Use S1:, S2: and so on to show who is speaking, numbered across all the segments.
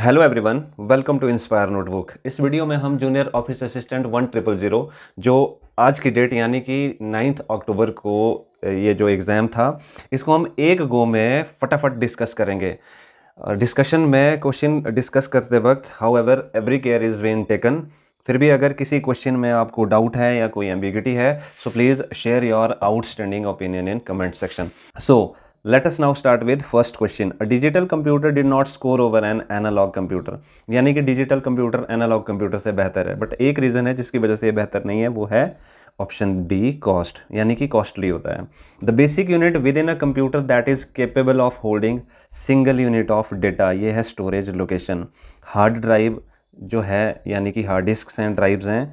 S1: Hello everyone welcome to Inspire Notebook इस video में हम junior office assistant one triple zero जो आज की डेट यानी कि नाइन्थ अक्टूबर को ये जो एग्ज़ाम था इसको हम एक गो में फटाफट डिस्कस करेंगे डिस्कशन में क्वेश्चन डिस्कस करते वक्त however every care is been taken फिर भी अगर किसी क्वेश्चन में आपको डाउट है या कोई एम्बिगिटी है so please share your outstanding opinion in comment section so let us now start with first question a digital computer did not score over an analogue computer यानी कि डिजिटल कंप्यूटर एनालॉग कंप्यूटर से बेहतर है but एक reason है जिसकी वजह से यह बेहतर नहीं है वो है ऑप्शन डी कॉस्ट यानी कि कॉस्टली होता है the basic unit within a computer that is capable of holding single unit of data ये है स्टोरेज लोकेशन हार्ड ड्राइव जो है यानी कि हार्ड डिस्क हैं ड्राइव्स हैं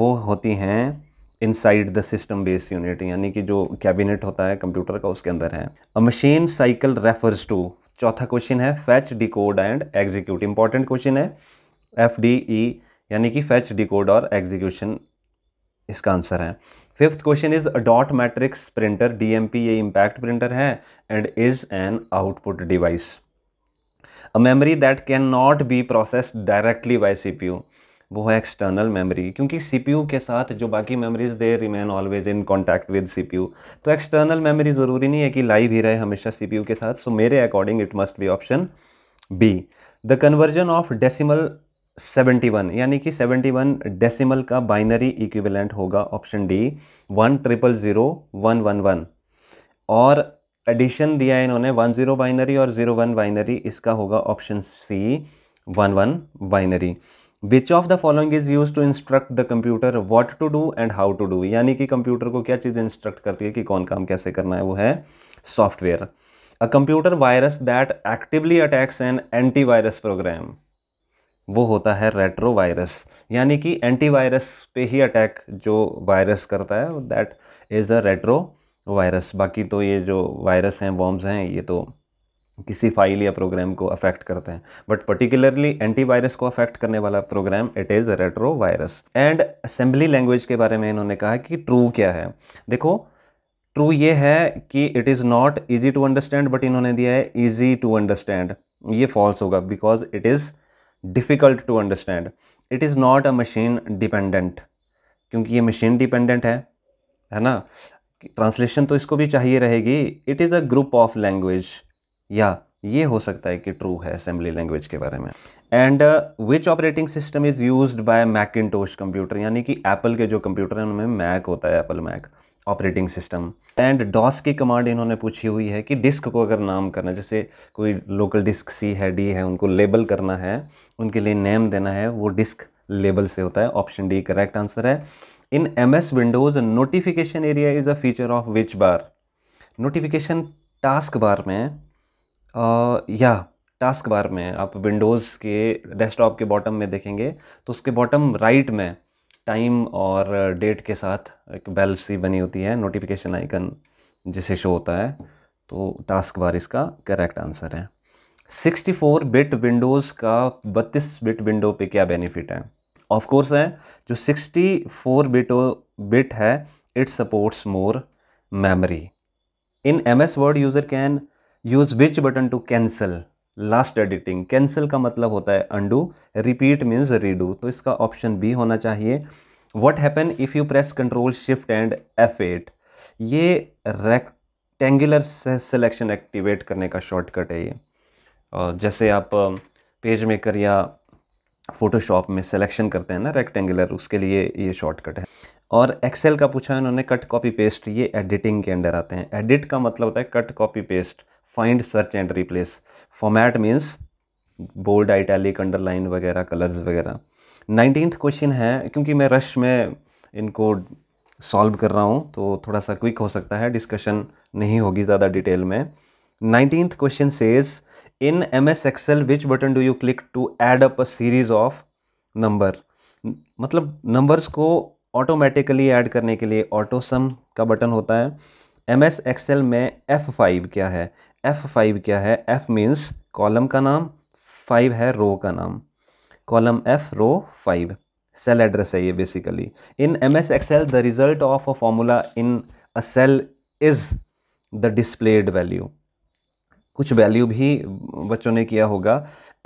S1: वो होती हैं inside the system based unit यानी कि जो कैबिनेट होता है कंप्यूटर का उसके अंदर है a machine cycle refers to चौथा क्वेश्चन है fetch decode and execute important question है एफ डी ई यानी कि फैच डिकोड और एग्जीक्यूशन इसका आंसर है fifth question is a dot matrix printer DMP ये इम्पैक्ट प्रिंटर है and is an output device a memory that can not be processed directly by CPU वो है external memory क्योंकि CPU के साथ जो बाकी memories they remain always in contact with CPU तो एक्सटर्नल मेमोरी ज़रूरी नहीं है कि लाइव ही रहे हमेशा सीपीयू के साथ सो so, मेरे according it must be option B the conversion of decimal 71 यानी कि 71 डेसिमल का बाइनरी इक्विवेलेंट होगा option D one triple zero one one one और एडिशन दिया है इन्होंने वन ज़ीरो बाइनरी और ज़ीरो वन बाइनरी इसका होगा option C one one binary which of the following is use to instruct the computer what to do and how to do यानी कि computer को क्या चीज़ इंस्ट्रक्ट करती है कि कौन काम कैसे करना है वो है software a computer virus that actively attacks an anti virus program वो होता है रेट्रो वायरस यानी कि एंटी वायरस पे ही अटैक जो वायरस करता है that is a retro virus बाकी तो ये जो वायरस हैं बॉम्ब्स हैं ये तो किसी फाइल या प्रोग्राम को अफेक्ट करते हैं बट पर्टिकुलरली एंटीवायरस को अफेक्ट करने वाला program it is retro virus and assembly language के बारे में इन्होंने कहा कि ट्रू क्या है देखो ट्रू ये है कि it is not easy to understand but इन्होंने दिया है ईजी टू अंडरस्टैंड ये फॉल्स होगा because it is difficult to understand it is not a machine dependent क्योंकि ये मशीन डिपेंडेंट है है ना ट्रांसलेशन तो इसको भी चाहिए रहेगी it is a group of language या ये हो सकता है कि ट्रू है असेंबली लैंग्वेज के बारे में and which operating system is use by tosh computer यानी कि एप्पल के जो कंप्यूटर हैं उनमें मैक होता है Apple Mac operating system and DOS की कमांड इन्होंने पूछी हुई है कि डिस्क को अगर नाम करना जैसे कोई लोकल डिस्क सी है डी है उनको लेबल करना है उनके लिए नेम देना है वो डिस्क लेबल से होता है ऑप्शन डी करेक्ट आंसर है in M S Windows notification area is a feature of which bar notification task bar में या टास्क बार में आप विंडोज़ के डेस्कटॉप के बॉटम में देखेंगे तो उसके बॉटम राइट में टाइम और डेट के साथ एक बेल सी बनी होती है नोटिफिकेशन आइकन जिसे शो होता है तो टास्क बार इसका करेक्ट आंसर है 64 बिट विंडोज़ का 32 बिट विंडो पे क्या बेनिफिट है ऑफ कोर्स है जो 64 बिटो बिट है it supports more memory in M S Word user can use which button to cancel last editing cancel का मतलब होता है अंडू रिपीट मीन्स रीडू तो इसका ऑप्शन बी होना चाहिए what happen if you press control shift and F eight ये rectangular selection activate करने का शॉर्टकट है ये और जैसे आप पेज मेकर या फोटोशॉप में सेलेक्शन करते हैं ना रेक्टेंगुलर उसके लिए ये शॉर्टकट है और एक्सेल का पूछा है उन्होंने कट कॉपी पेस्ट ये एडिटिंग के अंडर आते हैं एडिट का मतलब होता है cut copy paste find search and replace format means bold italic underline वगैरह कलर्स वगैरह नाइनटीन क्वेश्चन है क्योंकि मैं रश में इनको सॉल्व कर रहा हूँ तो थोड़ा सा क्विक हो सकता है डिस्कशन नहीं होगी ज़्यादा डिटेल में nineteen question says in M S Excel which button do you click to add up a series of number मतलब नंबर्स को ऑटोमेटिकली ऐड करने के लिए ऑटोसम का बटन होता है एम एस एक्सेल में एफ़ फाइव क्या है एफ़ फाइव क्या है एफ़ मीन्स कॉलम का नाम फाइव है रो का नाम column F row five cell address है ये basically in M S Excel the result of a formula in a cell is the displayed value कुछ वैल्यू भी बच्चों ने किया होगा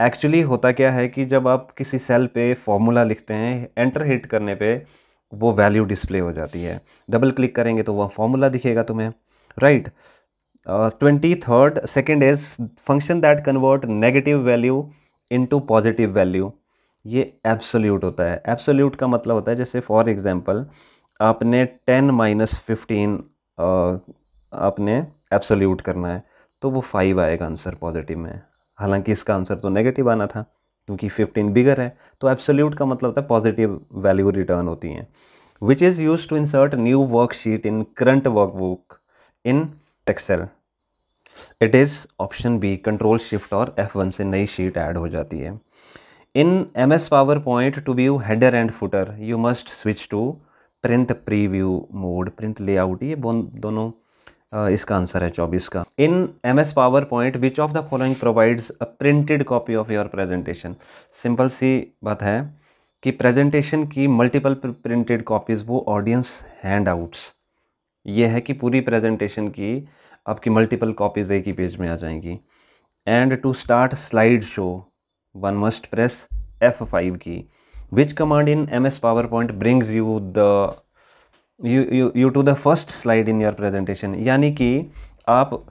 S1: एक्चुअली होता क्या है कि जब आप किसी सेल पे फॉर्मूला लिखते हैं एंटर हिट करने पे वो वैल्यू डिस्प्ले हो जाती है डबल क्लिक करेंगे तो वह फॉर्मूला दिखेगा तुम्हें right right? Twenty third second is function that convert negative value into positive value ये एब्सोल्यूट होता है एब्सोल्यूट का मतलब होता है जैसे फॉर एग्जाम्पल आपने टेन माइनस फिफ्टीन आपने एब्सोल्यूट करना है तो वो फाइव आएगा आंसर पॉजिटिव में हालांकि इसका आंसर तो नेगेटिव आना था क्योंकि फिफ्टीन बिगर है तो एब्सोल्यूट का मतलब होता है पॉजिटिव वैल्यू रिटर्न होती हैं which is use to insert new worksheet in current work book in Excel it is option B control shift और एफ वन से नई शीट ऐड हो जाती है in M S PowerPoint to view header and footer you must switch to print preview mode print layout ये दोनों इसका answer है चौबीस का in M S PowerPoint which of the following provides a printed copy of your presentation simple सी बात है कि प्रेजेंटेशन की मल्टीपल प्रिंटेड कॉपीज़ वो ऑडियंस हैंड आउट्स ये है कि पूरी प्रेजेंटेशन की आपकी मल्टीपल कॉपीज़ एक ही पेज में आ जाएंगी and to start slide show one must press F five key which command in M S PowerPoint brings you the you to the first slide in your presentation यानी कि आप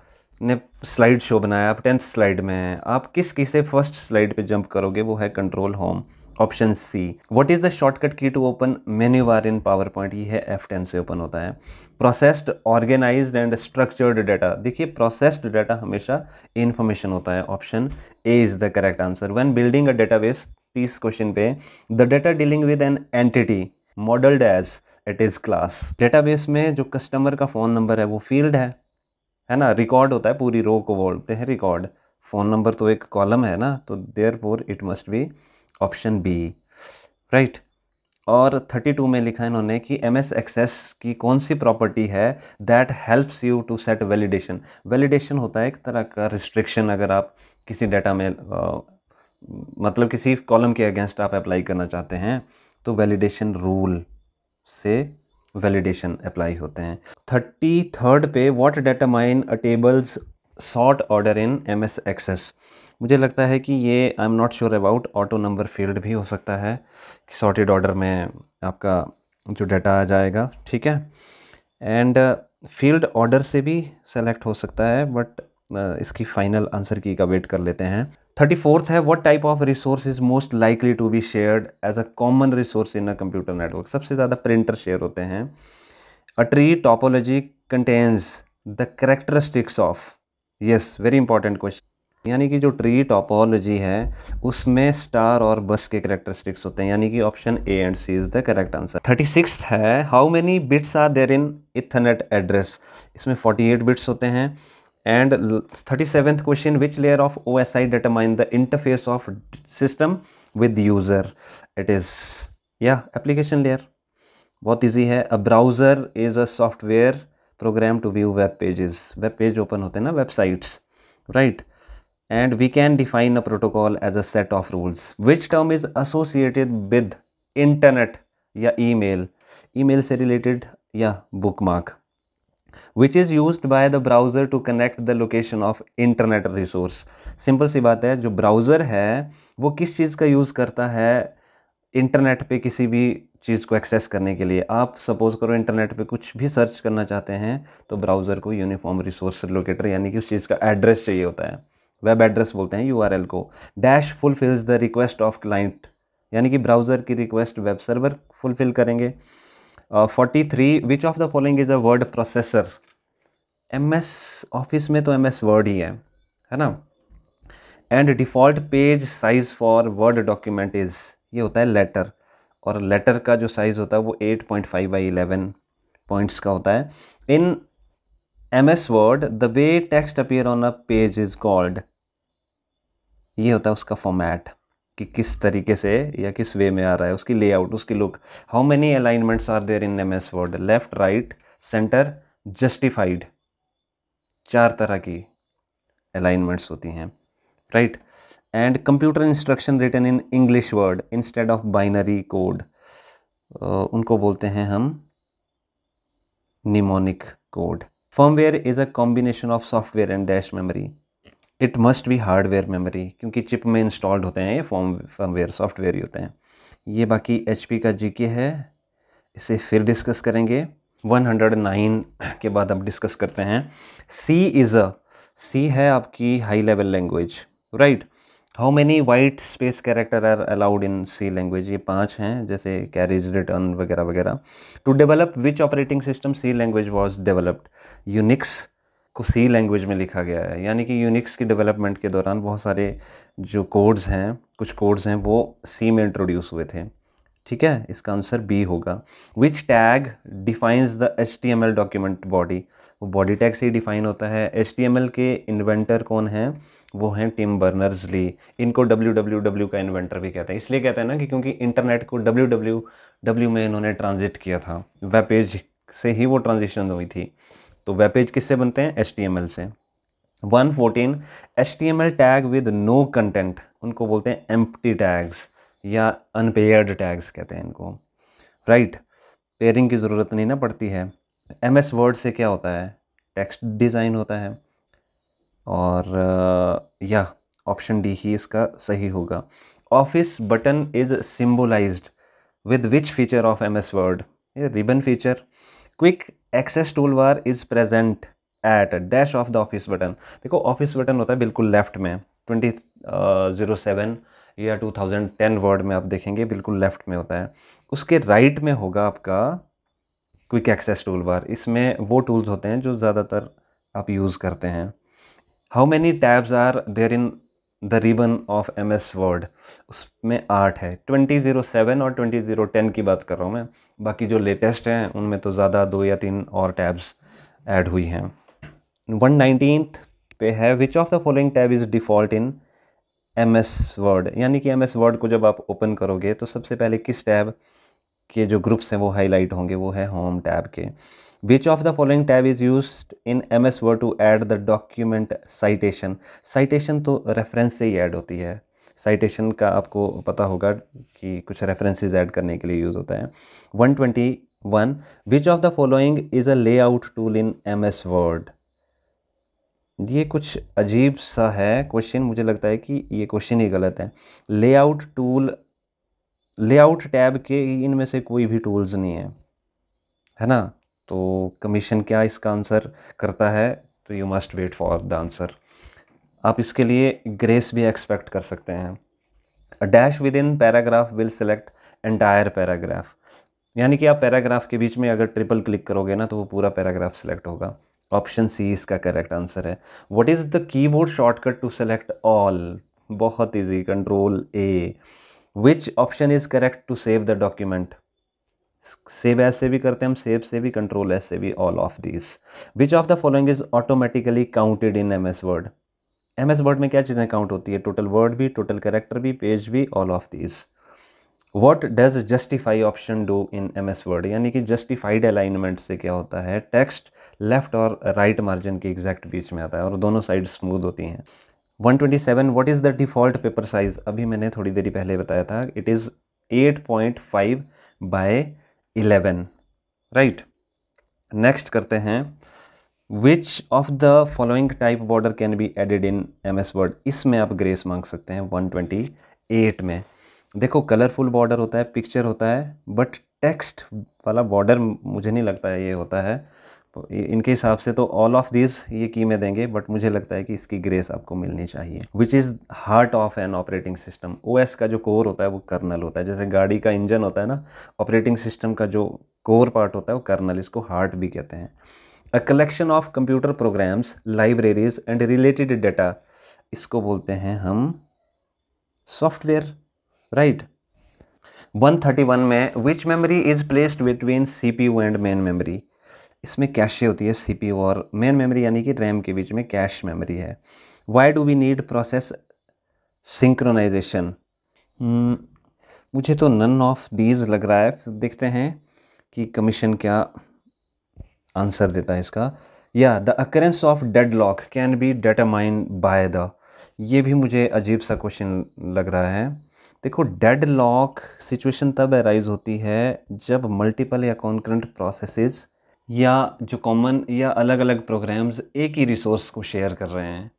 S1: ने slide show बनाया आप tenth slide में हैं आप किस किसे फर्स्ट स्लाइड पे जंप करोगे वो है control home option C what is the shortcut key to open menu bar in PowerPoint ये है एफ टेन से ओपन होता है processed organised and structured data देखिए प्रोसेस्ड डाटा हमेशा इन्फॉर्मेशन होता है option A is the correct answer when building a database तीस क्वेश्चन पे the data dealing with an entity modelled as it is class database में जो customer का phone number है वो फील्ड है है ना रिकॉर्ड होता है पूरी रो को बोलते हैं रिकॉर्ड फ़ोन नंबर तो एक कॉलम है ना तो there four it must be option B right और 32 में लिखा इन्होंने कि एम एस एक्सेस की कौन सी प्रॉपर्टी है that helps you to set validation validation होता है एक तरह का रिस्ट्रिक्शन अगर आप किसी डाटा में आ, मतलब किसी कॉलम के अगेंस्ट आप अप्लाई करना चाहते हैं तो वैलिडेशन रूल से वैलिडेशन अप्लाई होते हैं थर्टी थर्ड पे what mine a tables sort order in M S Access मुझे लगता है कि ये I am not sure about auto number field भी हो सकता है कि सॉर्टेड ऑर्डर में आपका जो डाटा आ जाएगा ठीक है एंड फील्ड ऑर्डर से भी सेलेक्ट हो सकता है बट uh, इसकी फाइनल आंसर की का वेट कर लेते हैं थर्टी फोर्थ है what type of resource is most likely to be shared as a common resource in a computer network सबसे ज़्यादा प्रिंटर शेयर होते हैं a tree topology contains the characteristics of yes very important question यानी कि जो tree topology है उसमें star और बस के करेक्टरिस्टिक्स होते हैं यानी कि option A and C is the correct answer thirty six है how many bits are there in Ethernet address इसमें फोर्टी एट बिट्स होते हैं and thirty seventh question which layer of O S I determine the interface of system with user it is या application layer बहुत easy है a browser is a software program to view web pages web page open होते हैं ना websites right right? and we can define a protocol as a set of rules which term is associated with internet ya email email se related ya bookmark which is used by the browser to connect the location of internet resource simple si baat hai jo browser hai wo kis cheez ka use karta hai internet पे किसी भी चीज़ को access करने के लिए आप suppose करो internet पे कुछ भी सर्च करना चाहते हैं तो ब्राउज़र को यूनिफॉर्म रिसोर्स लोकेटर यानी कि उस चीज़ का एड्रेस चाहिए होता है वेब एड्रेस बोलते हैं यू को dash fulfils the request of client यानी कि ब्राउज़र की रिक्वेस्ट वेब सर्वर फुलफिल करेंगे forty three which of the following is a word processor M office में तो एम एस वर्ड ही है है ना and default page size for word document is ये होता है लेटर और लेटर का जो साइज़ होता है वो eight point five by eleven points का होता है in M S word the way text appear on a page is called ये होता है उसका फॉर्मेट कि किस तरीके से या किस वे में आ रहा है उसकी लेआउट उसकी look how many alignments are there in M S word left right centre justified चार तरह की अलाइनमेंट्स होती हैं right and computer instruction written in English word instead of binary code उनको बोलते हैं हम mnemonic code firmware is a combination of software and dash memory it must be hardware memory क्योंकि चिप में इंस्टॉल्ड होते हैं ये फॉर्म फर्मवेयर सॉफ्टवेयर ही होते हैं ये बाकी एच का जी है इसे फिर डिस्कस करेंगे 109 के बाद अब डिस्कस करते हैं सी इज़ अ सी है आपकी high level language right how many white space character are allowed in C language ये पांच हैं जैसे कैरेज रिटर्न वगैरह वगैरह to develop which operating system C language was developed Unix को सी लैंग्वेज में लिखा गया है यानी कि यूनिक्स की डेवलपमेंट के दौरान बहुत सारे जो कोड्स हैं कुछ कोड्स हैं वो सी में इंट्रोड्यूस हुए थे ठीक है इसका आंसर बी होगा which tag defines the H T M L document body वो बॉडी टैग से ही डिफाइन होता है एच टी एम एल के इन्वेंटर कौन हैं वो हैं टिम बर्नर्स ली इनको डब्ल्यू डब्ल्यू डब्ल्यू का इन्वेंटर भी कहते हैं इसलिए कहते हैं ना कि क्योंकि इंटरनेट को डब्ल्यू डब्ल्यू डब्ल्यू में इन्होंने ट्रांजिट किया था वेब पेज से ही वो ट्रांजिशन हुई थी तो वेब पेज किससे बनते हैं एच से one fourteen H tag with no content उनको बोलते हैं एम्प्टी टैग्स या अनपेयर्ड टैग्स कहते हैं इनको राइट right. पेयरिंग की ज़रूरत नहीं ना पड़ती है एम एस वर्ड से क्या होता है टेक्स्ट डिज़ाइन होता है और uh, या ऑप्शन डी ही इसका सही होगा office button is symbolised with which feature of M S word ये ribbon feature quick access tool bar is present at dash of the office button देखो ऑफिस बटन होता है बिल्कुल लेफ्ट में ट्वेंटी ज़ीरो सेवन या two thousand ten word में आप देखेंगे बिल्कुल लेफ्ट में होता है उसके राइट right में होगा आपका क्विक एक्सेस टूल बार इसमें वो टूल्स होते हैं जो ज़्यादातर आप यूज़ करते हैं how many tabs are there in the ribbon of M S word उसमें आर्ट है ट्वेंटी ज़ीरो सेवन और ट्वेंटी ज़ीरो टेन की बात कर रहा हूँ मैं बाकी जो लेटेस्ट हैं उनमें तो ज़्यादा दो या तीन और टैब्स ऐड हुई हैं वन नाइनटीन्थ पे है which of the following tab is default in M S word यानी कि एम एस वर्ड को जब आप ओपन करोगे तो सबसे पहले किस टैब के जो ग्रुप्स हैं वो हाईलाइट होंगे वो है होम टैब के which of the following tab is use in M S word to add the document citation citation तो रेफरेंस से ही ऐड होती है साइटेशन का आपको पता होगा कि कुछ रेफरेंसेज ऐड करने के लिए यूज़ होता है one twenty one which of the following is a layout tool in M S word ये कुछ अजीब सा है क्वेश्चन मुझे लगता है कि ये क्वेश्चन ही गलत है ले आउट टूल लेआउट टैब के इनमें से कोई भी टूल्स नहीं है है ना तो कमीशन क्या इसका आंसर करता है तो you must wait for the answer आप इसके लिए ग्रेस भी एक्सपेक्ट कर सकते हैं a dash within paragraph will select entire paragraph यानी कि आप पैराग्राफ के बीच में अगर ट्रिपल क्लिक करोगे ना तो वो पूरा पैराग्राफ सेलेक्ट होगा ऑप्शन सी इसका करेक्ट आंसर है what is the keyboard shortcut to select all बहुत easy control A which option is correct to save the document save as से भी करते हैं हम सेव से भी कंट्रोल एस से भी all of this which of the following is automatically counted in M S word M S word में क्या चीज़ें काउंट होती है टोटल वर्ड भी टोटल करेक्टर भी पेज भी all of this what does justify option do in M S word यानी कि जस्टिफाइड अलाइनमेंट से क्या होता है टेक्स्ट लेफ्ट और राइट right मार्जिन के एग्जैक्ट बीच में आता है और दोनों साइड स्मूद होती हैं 127 what is the default paper size अभी मैंने थोड़ी देरी पहले बताया था it is 8.5 point five by eleven right next करते हैं which of the following type border can be added in M S word इसमें आप ग्रेस मांग सकते हैं 128 में देखो कलरफुल बॉर्डर होता है पिक्चर होता है बट टेक्स्ट वाला बॉर्डर मुझे नहीं लगता है ये होता है तो इनके हिसाब से तो ऑल ऑफ दिस ये की में देंगे बट मुझे लगता है कि इसकी ग्रेस आपको मिलनी चाहिए which is heart of an operating system O का जो कोर होता है वो कर्नल होता है जैसे गाड़ी का इंजन होता है ना ऑपरेटिंग सिस्टम का जो कोर पार्ट होता है वो कर्नल इसको हार्ट भी कहते हैं a collection of computer programs libraries and related data इसको बोलते हैं हम सॉफ्टवेयर राइट right? 131 में which memory is placed between CPU and main memory इसमें कैशे होती है सी और मेन मेमोरी यानी कि रैम के बीच में कैश मेमोरी है why do we need process synchronisation मुझे तो नन ऑफ डीज लग रहा है देखते हैं कि कमीशन क्या आंसर देता है इसका या the occurrence of deadlock can be determined by the ये भी मुझे अजीब सा क्वेश्चन लग रहा है देखो डेड लॉक सिचुएशन तब अराइज होती है जब मल्टीपल या कॉन्करेंट प्रोसेसेस या जो कॉमन या अलग अलग प्रोग्राम्स एक ही रिसोर्स को शेयर कर रहे हैं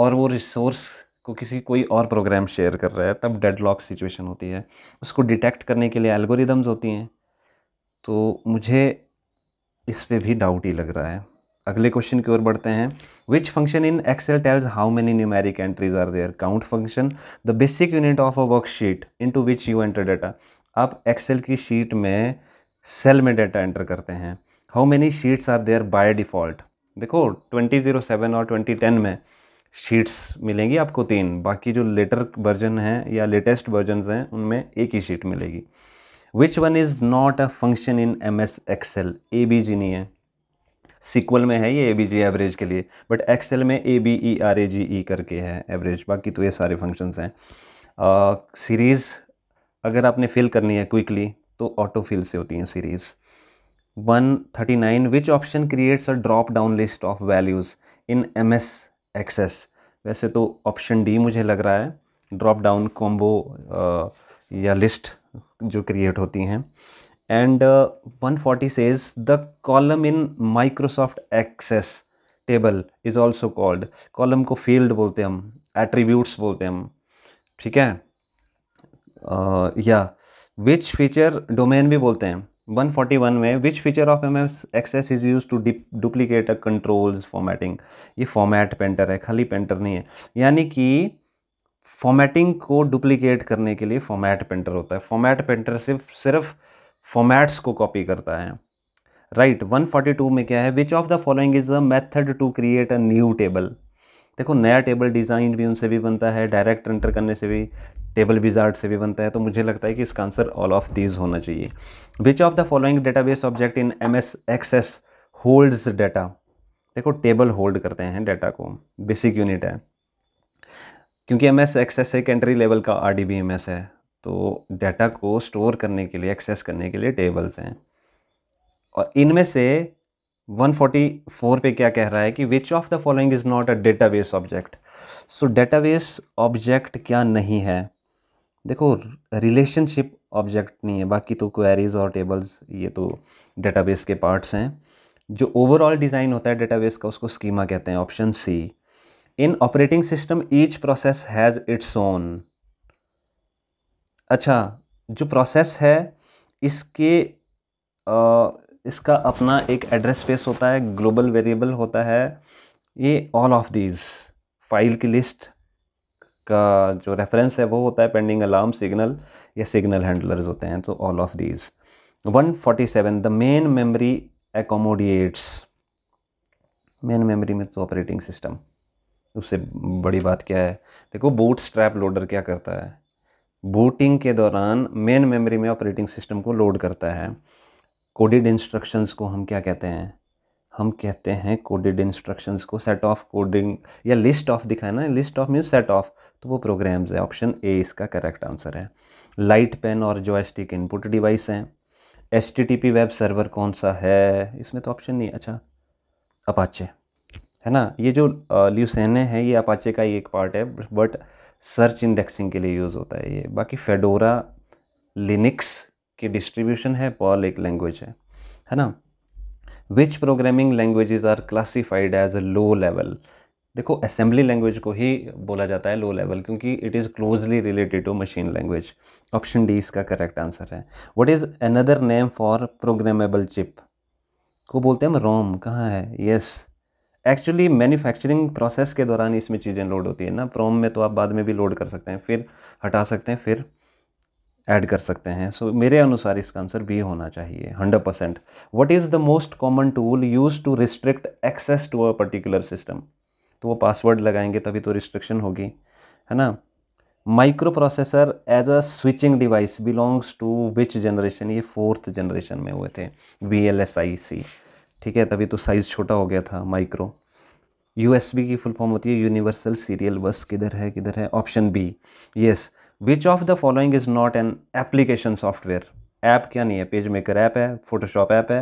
S1: और वो रिसोर्स को किसी कोई और प्रोग्राम शेयर कर रहा है तब डेडलॉक सिचुएशन होती है उसको डिटेक्ट करने के लिए एल्गोरिदम्स होती हैं तो मुझे इस पर भी डाउट ही लग रहा है अगले क्वेश्चन की ओर बढ़ते हैं which function in Excel tells how many numeric entries are there count function the basic unit of a worksheet into which you enter data आप एक्सेल की शीट में सेल में डाटा एंटर करते हैं how many sheets are there by default देखो twenty zero seven और twenty ten में sheets मिलेंगी आपको तीन बाकी जो लेटर वर्जन हैं या लेटेस्ट वर्जन हैं उनमें एक ही शीट मिलेगी which one is not a function in M S Excel A B G नहीं है सिक्वल में है ये ए बी जी एवरेज के लिए बट एक्सेल में A B E R A जी ई करके है एवरेज बाकी तो ये सारे फंक्शंस हैं सीरीज़ अगर आपने फिल करनी है क्विकली तो ऑटो फिल से होती हैं series 139 which option creates a drop down list of values in ms access वैसे तो ऑप्शन डी मुझे लग रहा है ड्रॉप डाउन कॉम्बो या लिस्ट जो क्रिएट होती हैं and one forty says the column in Microsoft Access table is also called column को फील्ड बोलते हम एट्रीब्यूट्स बोलते हम ठीक है uh, या विच फीचर डोमेन भी बोलते हैं 141 में which feature of M Access is use to duplicate a controls formatting ये फॉर्मेट पेंटर है खाली पेंटर नहीं है यानी कि फॉर्मेटिंग को डुप्लीकेट करने के लिए फॉर्मेट पेंटर होता है फॉर्मेट पेंटर सिर्फ सिर्फ फॉर्मेट्स को कॉपी करता है राइट right, 142 में क्या है which of the following is a method to create a new table देखो नया टेबल डिज़ाइन भी उनसे भी बनता है डायरेक्ट एंटर करने से भी टेबल विजार्ड से भी बनता है तो मुझे लगता है कि इसका आंसर ऑल ऑफ दीज होना चाहिए which of the following database object in M S Access holds data देखो टेबल होल्ड करते हैं डेटा को बेसिक यूनिट है क्योंकि एम एस एक्सेस एक एंट्री लेवल का आर है तो डेटा को स्टोर करने के लिए एक्सेस करने के लिए टेबल्स हैं और इनमें से 144 पे क्या कह रहा है कि which of the following is not a database object so database object क्या नहीं है देखो रिलेशनशिप ऑब्जेक्ट नहीं है बाकी तो क्वेरीज और टेबल्स ये तो डेटाबेस के पार्ट्स हैं जो ओवरऑल डिज़ाइन होता है डेटाबेस का उसको स्कीमा कहते हैं option C in operating system each process has its own अच्छा जो प्रोसेस है इसके आ, इसका अपना एक एड्रेस स्पेस होता है ग्लोबल वेरिएबल होता है ये ऑल ऑफ दीज फाइल की लिस्ट इसका जो रेफरेंस है वो होता है पेंडिंग अलार्म सिग्नल या सिग्नल हैंडलर्स होते हैं तो all of these 147 the main memory accommodates main memory में तो ऑपरेटिंग सिस्टम उससे बड़ी बात क्या है देखो बूट स्ट्रैप लोडर क्या करता है बूटिंग के दौरान मेन मेमोरी में ऑपरेटिंग सिस्टम को लोड करता है कोडिड इंस्ट्रक्शंस को हम क्या कहते हैं हम कहते हैं कोडेड इंस्ट्रक्शंस को सेट ऑफ कोडिंग या लिस्ट ऑफ दिखाना है list of mean set of तो वो प्रोग्राम्स है ऑप्शन ए इसका करेक्ट आंसर है लाइट पेन और जॉयस्टिक इनपुट डिवाइस हैं एस वेब सर्वर कौन सा है इसमें तो ऑप्शन नहीं अच्छा अपाचे है ना ये जो ल्यूसेने है ये अपाचे का ही एक पार्ट है बट सर्च इंडेक्सिंग के लिए यूज़ होता है ये बाकी फेडोरा लिनिक्स की डिस्ट्रीब्यूशन है पॉल एक लैंग्वेज है है ना which programming language are classified as a low level देखो असेंबली लैंग्वेज को ही बोला जाता है लो लेवल क्योंकि it is closely related to machine language option D इसका करेक्ट आंसर है what is another name for programmable chip को बोलते हैं हम रोम कहाँ है यस एक्चुअली मैन्युफैक्चरिंग प्रोसेस के दौरान इसमें चीज़ें लोड होती है ना प्रोम में तो आप बाद में भी लोड कर सकते हैं फिर हटा सकते हैं फिर ऐड कर सकते हैं सो so, मेरे अनुसार इसका आंसर बी होना चाहिए 100 percent what is the most common tool use to restrict access to a particular system तो वो पासवर्ड लगाएंगे तभी तो रिस्ट्रिक्शन होगी है ना microprocessor as a switching device belongs to which generation ये फोर्थ जनरेशन में हुए थे V L S I C ठीक है तभी तो साइज़ छोटा हो गया था माइक्रो यू की फुल फॉर्म होती है यूनिवर्सल सीरियल बस किधर है किधर है option B yes which of the following is not an application software app क्या नहीं है पेज मेकर ऐप है फोटोशॉप ऐप है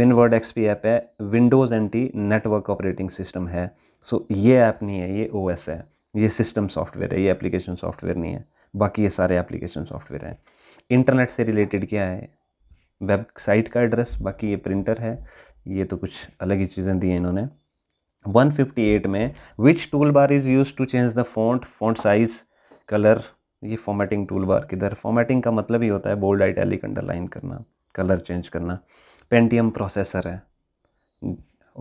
S1: विनवर्ड पी ऐप है Windows N T network operating system है सो so, ये ऐप नहीं है ये ओ एस है ये सिस्टम सॉफ्टवेयर है ये एप्लीकेशन सॉफ्टवेयर नहीं है बाकी ये सारे एप्लीकेशन सॉफ्टवेयर हैं इंटरनेट से रिलेटेड क्या है वेबसाइट का एड्रेस बाकी ये प्रिंटर है ये तो कुछ अलग ही चीज़ें दी हैं इन्होंने 158 में which tool bar is use to change the font font size colour ये फॉर्मेटिंग टूल बार किधर फॉर्मेटिंग का मतलब ही होता है बोल्ड आइटैलिक अंडरलाइन करना कलर चेंज करना पेंटियम प्रोसेसर है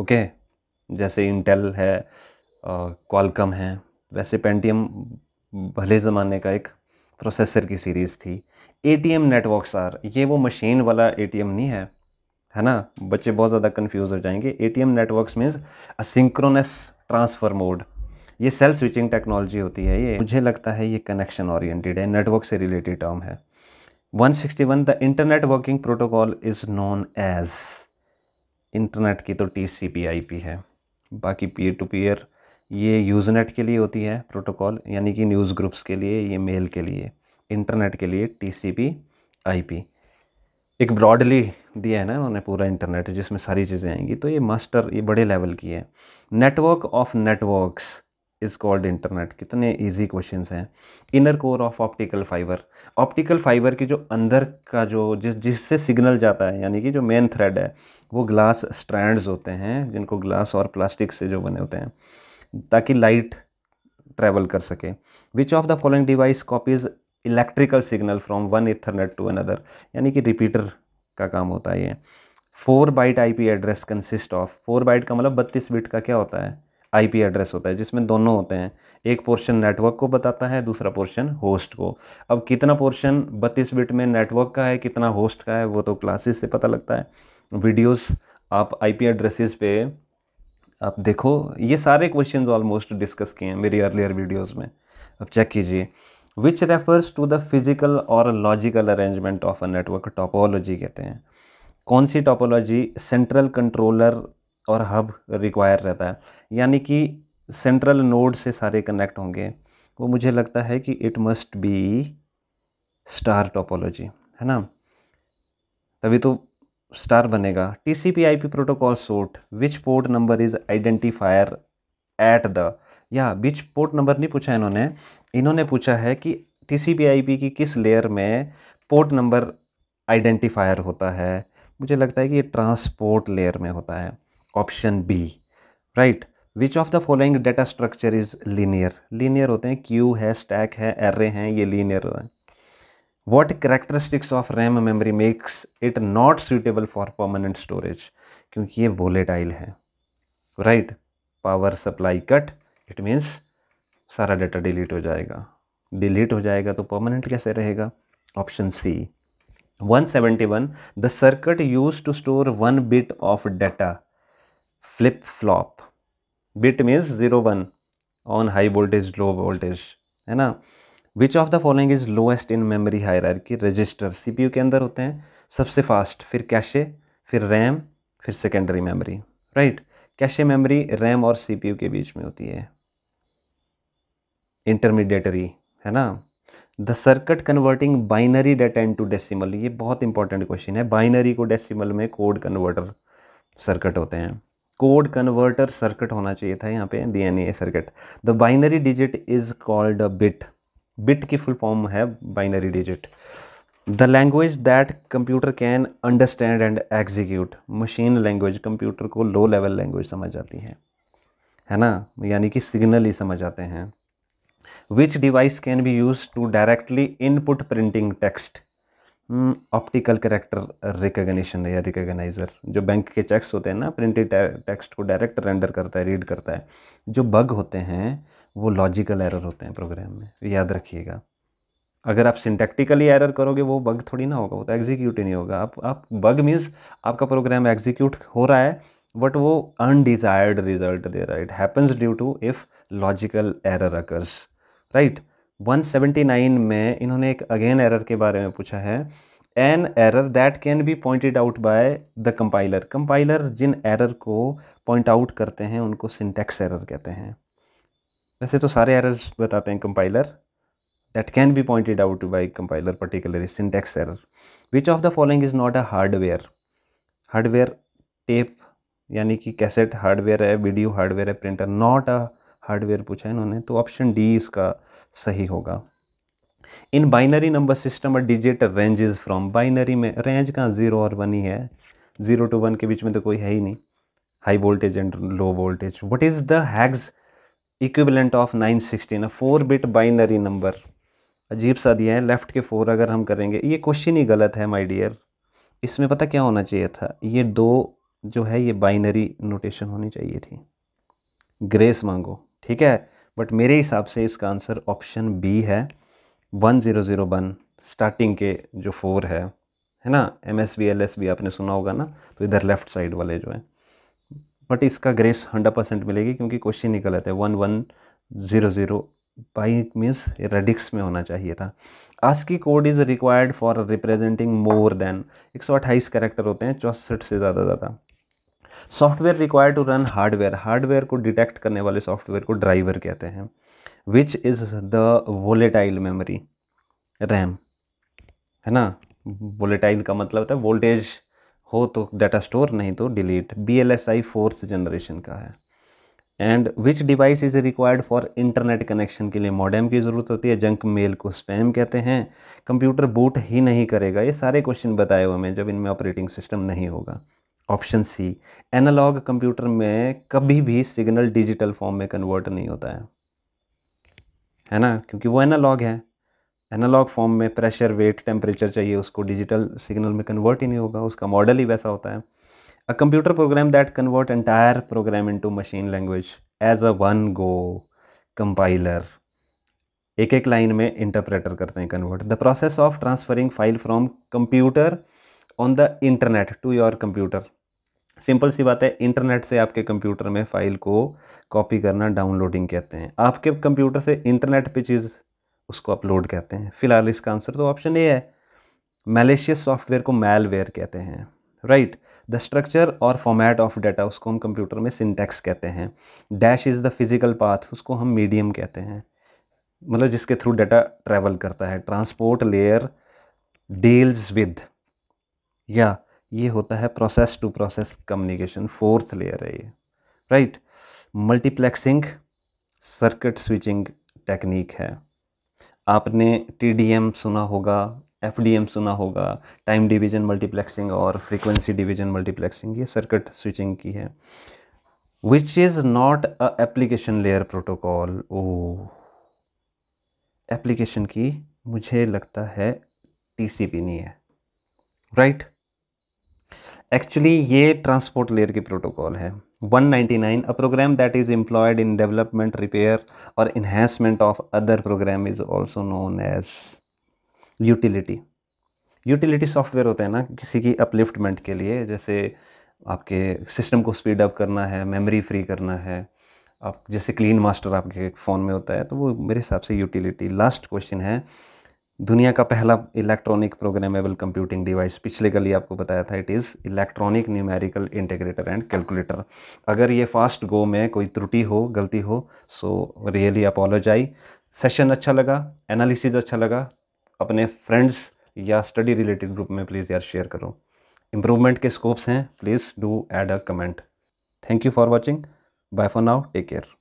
S1: ओके जैसे इंटेल है क्वालकम है वैसे पेंटियम भले ज़माने का एक प्रोसेसर की सीरीज़ थी A T M networks are ये वो मशीन वाला ए टी एम नहीं है है ना बच्चे बहुत ज़्यादा कन्फ्यूज़ हो जाएंगे A T M networks means asynchronous transfer mode ये सेल्फ स्विचिंग टेक्नोलॉजी होती है ये मुझे लगता है ये कनेक्शन ओरिएंटेड है नेटवर्क से रिलेटेड टर्म है 161 the internet working protocol is known as internet की तो T C P I P है बाकी पीयर टू पीयर ये यूजनेट के लिए होती है प्रोटोकॉल यानी कि न्यूज़ ग्रुप्स के लिए ये मेल के लिए इंटरनेट के लिए T C P I P एक ब्रॉडली दिया है ना उन्होंने पूरा इंटरनेट जिसमें सारी चीज़ें आएंगी तो ये मास्टर ये बड़े लेवल की है network of networks is called internet कितने इजी क्वेश्चन हैं inner core of optical fibre optical fibre की जो अंदर का जो जिस जिससे सिग्नल जाता है यानी कि जो मेन थ्रेड है वो ग्लास स्ट्रैंड्स होते हैं जिनको ग्लास और प्लास्टिक से जो बने होते हैं ताकि लाइट ट्रेवल कर सके which of the following device copies electrical signal from one Ethernet to another यानी कि रिपीटर का काम होता है ये four byte IP address consist of four byte का मतलब बत्तीस बिट का क्या होता है आईपी एड्रेस होता है जिसमें दोनों होते हैं एक पोर्शन नेटवर्क को बताता है दूसरा पोर्शन होस्ट को अब कितना पोर्शन बत्तीस बिट में नेटवर्क का है कितना होस्ट का है वो तो क्लासेस से पता लगता है वीडियोस आप आईपी एड्रेसेस पे आप देखो ये सारे क्वेश्चन ऑलमोस्ट डिस्कस किए हैं मेरी अर्लियर वीडियोज़ में अब चेक कीजिए which refers to the physical और logical arrangement of a network topology कहते हैं कौन सी टॉपोलॉजी सेंट्रल कंट्रोलर और हब रिक्वायर रहता है यानी कि सेंट्रल नोड से सारे कनेक्ट होंगे वो मुझे लगता है कि it must be star topology है ना तभी तो स्टार बनेगा T C P I P protocol sort which port number is identifier at the या विच पोर्ट नंबर नहीं पूछा इन्होंने इन्होंने पूछा है कि T C P I P की किस लेयर में पोर्ट नंबर आइडेंटिफायर होता है मुझे लगता है कि ये ट्रांसपोर्ट लेयर में होता है option B right which of the following data structure is linear linear होते हैं क्यू है स्टैक है एरे हैं ये लीनियर होते हैं what characteristics of RAM memory makes it not suitable for permanent storage क्योंकि ये वोलेटाइल है right power supply cut it means सारा डाटा डिलीट हो जाएगा डिलीट हो जाएगा तो परमानेंट कैसे रहेगा option C 171 the circuit use to store one bit of data flip flop bit means zero one on high voltage low voltage है ना which of the following is lowest in memory की register U के अंदर होते हैं सबसे fast फिर cache फिर रैम फिर secondary memory right cache memory RAM और यू के बीच में होती है इंटरमीडिएटरी है ना the circuit converting binary data to decimal ये बहुत इंपॉर्टेंट क्वेश्चन है बाइनरी को डेसीमल में कोड कन्वर्टर सर्कट होते हैं कोड कन्वर्टर सर्किट होना चाहिए था यहाँ पे D N A circuit the binary digit is called bit bit की फुल फॉर्म है binary digit the language that computer can understand and execute machine language computer को लो लेवल लैंग्वेज समझ आती है है ना यानी कि सिग्नल ही समझ आते हैं which device can be use to directly input printing text optical character recognition या रिकगनाइजर जो बैंक के चेक्स होते हैं ना प्रिंटेड टेक्स्ट को डायरेक्ट रेंडर करता है रीड करता है जो बग होते हैं वो लॉजिकल एरर होते हैं प्रोग्राम में याद रखिएगा अगर आप सिंटेक्टिकली एरर करोगे वो बग थोड़ी ना होगा वो तो एग्जीक्यूट ही नहीं होगा आप आप बग मीन्स आपका प्रोग्राम एग्जीक्यूट हो रहा है बट वो अनडिज़ायर्ड रिजल्ट दे रहा है it happens due to if logical error occurs right 179 में इन्होंने एक अगेन एरर के बारे में पूछा है an error that can be pointed out by the compiler compiler जिन एरर को पॉइंट आउट करते हैं उनको सिंटेक्स एरर कहते हैं वैसे तो सारे एरर्स बताते हैं compiler that can be pointed out by compiler particularly syntax error which of the following is not a hardware hardware tape यानी कि कैसेट हार्डवेयर है वीडियो हार्डवेयर है प्रिंटर नॉट अ हार्डवेयर पूछा है इन्होंने तो ऑप्शन डी इसका सही होगा इन बाइनरी नंबर सिस्टम और डिजिट रेंजेज फ्रॉम बाइनरी में रेंज कहाँ जीरो और वन ही है जीरो टू वन के बीच में तो कोई है ही नहीं high voltage and low voltage what is the hex equivalent of nine sixteen four bit binary number अजीब सा दिया है लेफ्ट के फोर अगर हम करेंगे ये क्वेश्चन ही गलत है माई डियर इसमें पता क्या होना चाहिए था ये दो जो है ये बाइनरी नोटेशन होनी चाहिए थी ग्रेस मांगो ठीक है बट मेरे हिसाब से इसका आंसर ऑप्शन बी है one zero zero one starting के जो फोर है है ना M S B L S B आपने सुना होगा ना तो इधर लेफ़्ट साइड वाले जो हैं बट इसका ग्रेस हंड्रेड परसेंट मिलेगी क्योंकि क्वेश्चन ही गलत है one one zero zero by means radix में होना चाहिए था की code is required for representing more than एक सौ अट्ठाईस करेक्टर होते हैं चौंसठ से ज़्यादा ज़्यादा software required to run hardware hardware को डिटेक्ट करने वाले सॉफ्टवेयर को ड्राइवर कहते हैं which is the volatile memory RAM है ना वोलेटाइल का मतलब होता है वोल्टेज हो तो डाटा स्टोर नहीं तो delete B L S I fourth generation का है and which device is required for internet connection के लिए मॉडेम की ज़रूरत होती है जंक मेल को स्पैम कहते हैं कंप्यूटर बूट ही नहीं करेगा ये सारे क्वेश्चन बताए हुए हमें जब इनमें ऑपरेटिंग सिस्टम नहीं होगा ऑप्शन सी एनालॉग कंप्यूटर में कभी भी सिग्नल डिजिटल फॉर्म में कन्वर्ट नहीं होता है है ना क्योंकि वो एनालॉग है एनालॉग फॉर्म में प्रेशर वेट टेम्परेचर चाहिए उसको डिजिटल सिग्नल में कन्वर्ट ही नहीं होगा उसका मॉडल ही वैसा होता है a computer program that convert entire program into machine language as a one go compiler एक एक लाइन में इंटरप्रेटर करते हैं convert the process of transferring file from computer on the internet to your computer simple सी बात है internet से आपके कंप्यूटर में फ़ाइल को कॉपी करना डाउनलोडिंग कहते हैं आपके कंप्यूटर से इंटरनेट पे चीज़ उसको अपलोड कहते हैं फिलहाल इसका आंसर तो ऑप्शन ए है मैलेशियस सॉफ्टवेयर को मेलवेयर कहते हैं राइट द स्ट्रक्चर और फॉर्मेट ऑफ डाटा उसको हम कंप्यूटर में सिंटेक्स कहते हैं dash is the physical path उसको हम मीडियम कहते हैं मतलब जिसके थ्रू डाटा ट्रैवल करता है ट्रांसपोर्ट लेयर डील्स विद या ये होता है process to process communication fourth layer है ये right multiplexing circuit switching technique है आपने टीडीएम सुना होगा एफडीएम सुना होगा टाइम डिवीजन मल्टीप्लेक्सिंग और फ्रीक्वेंसी डिवीजन मल्टीप्लेक्सिंग ये सर्किट स्विचिंग की है which is not a application layer protocol oh application की मुझे लगता है टीसीपी नहीं है राइट right? एक्चुअली ये ट्रांसपोर्ट लेयर की प्रोटोकॉल है 199 a program that is employed in development repair और enhancement of other program is also known as utility utility software होते हैं ना किसी की अपलिफ्टमेंट के लिए जैसे आपके सिस्टम को स्पीड अप करना है मेमोरी फ्री करना है आप जैसे क्लीन मास्टर आपके फ़ोन में होता है तो वो मेरे हिसाब से यूटिलिटी लास्ट क्वेश्चन है दुनिया का पहला इलेक्ट्रॉनिक प्रोग्रामेबल कंप्यूटिंग डिवाइस पिछले गली आपको बताया था it is electronic numerical integrator and calculator अगर ये फास्ट गो में कोई त्रुटि हो गलती हो सो रियली अपोलोजाई सेशन अच्छा लगा एनालिसिस अच्छा लगा अपने फ्रेंड्स या स्टडी रिलेटेड ग्रुप में प्लीज़ यार शेयर करो इम्प्रूवमेंट के स्कोप्स हैं please do add a comment thank you for watching bye for now take care